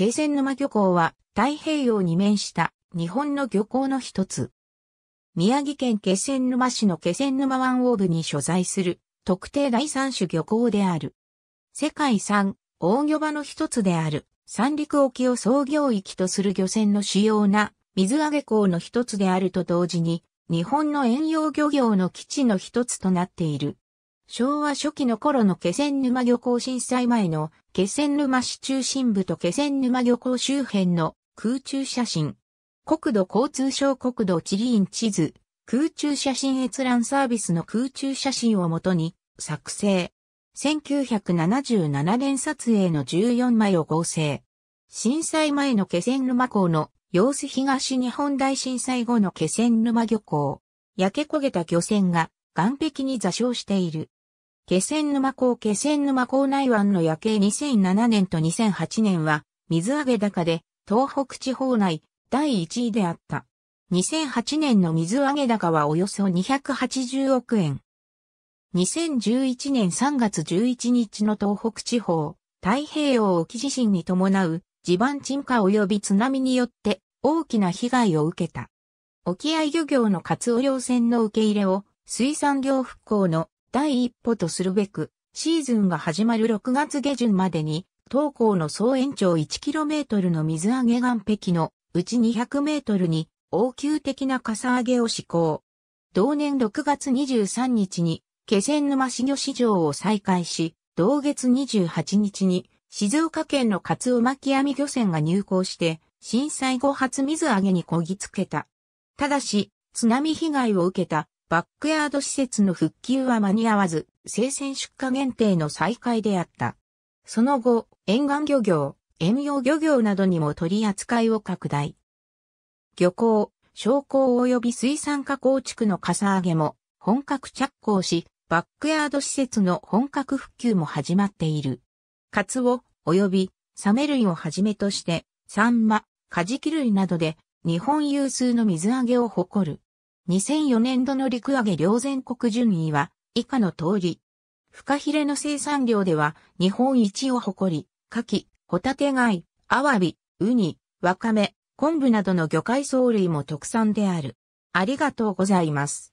気仙沼漁港は太平洋に面した日本の漁港の一つ。宮城県気仙沼市の気仙沼湾オーブに所在する特定第三種漁港である。世界三大漁場の一つである三陸沖を創業域とする漁船の主要な水揚げ港の一つであると同時に日本の遠洋漁業の基地の一つとなっている。昭和初期の頃の気仙沼漁港震災前の気仙沼市中心部と気仙沼漁港周辺の空中写真。国土交通省国土地理院地図、空中写真閲覧サービスの空中写真をもとに作成。1977年撮影の14枚を合成。震災前の気仙沼港の様子東日本大震災後の気仙沼漁港。焼け焦げた漁船が岸壁に座礁している。気仙沼港気仙沼港内湾の夜景2007年と2008年は水揚げ高で東北地方内第1位であった。2008年の水揚げ高はおよそ280億円。2011年3月11日の東北地方、太平洋沖地震に伴う地盤沈下及び津波によって大きな被害を受けた。沖合漁業の活オ漁船の受け入れを水産業復興の第一歩とするべく、シーズンが始まる6月下旬までに、東高の総延長 1km の水揚げ岸壁のうち 200m に応急的な傘揚上げを施行。同年6月23日に気仙沼市魚市場を再開し、同月28日に静岡県のカツオ巻網漁船が入港して、震災後初水揚げにこぎつけた。ただし、津波被害を受けたバックヤード施設の復旧は間に合わず、生鮮出荷限定の再開であった。その後、沿岸漁業、遠洋漁業などにも取り扱いを拡大。漁港、商工及び水産加工地区のかさ上げも本格着工し、バックヤード施設の本格復旧も始まっている。カツオ、及びサメ類をはじめとして、サンマ、カジキ類などで日本有数の水揚げを誇る。2004年度の陸揚げ両全国順位は以下の通り。フカヒレの生産量では日本一を誇り、牡蠣、ホタテ貝、アワビ、ウニ、ワカメ、昆布などの魚介藻類も特産である。ありがとうございます。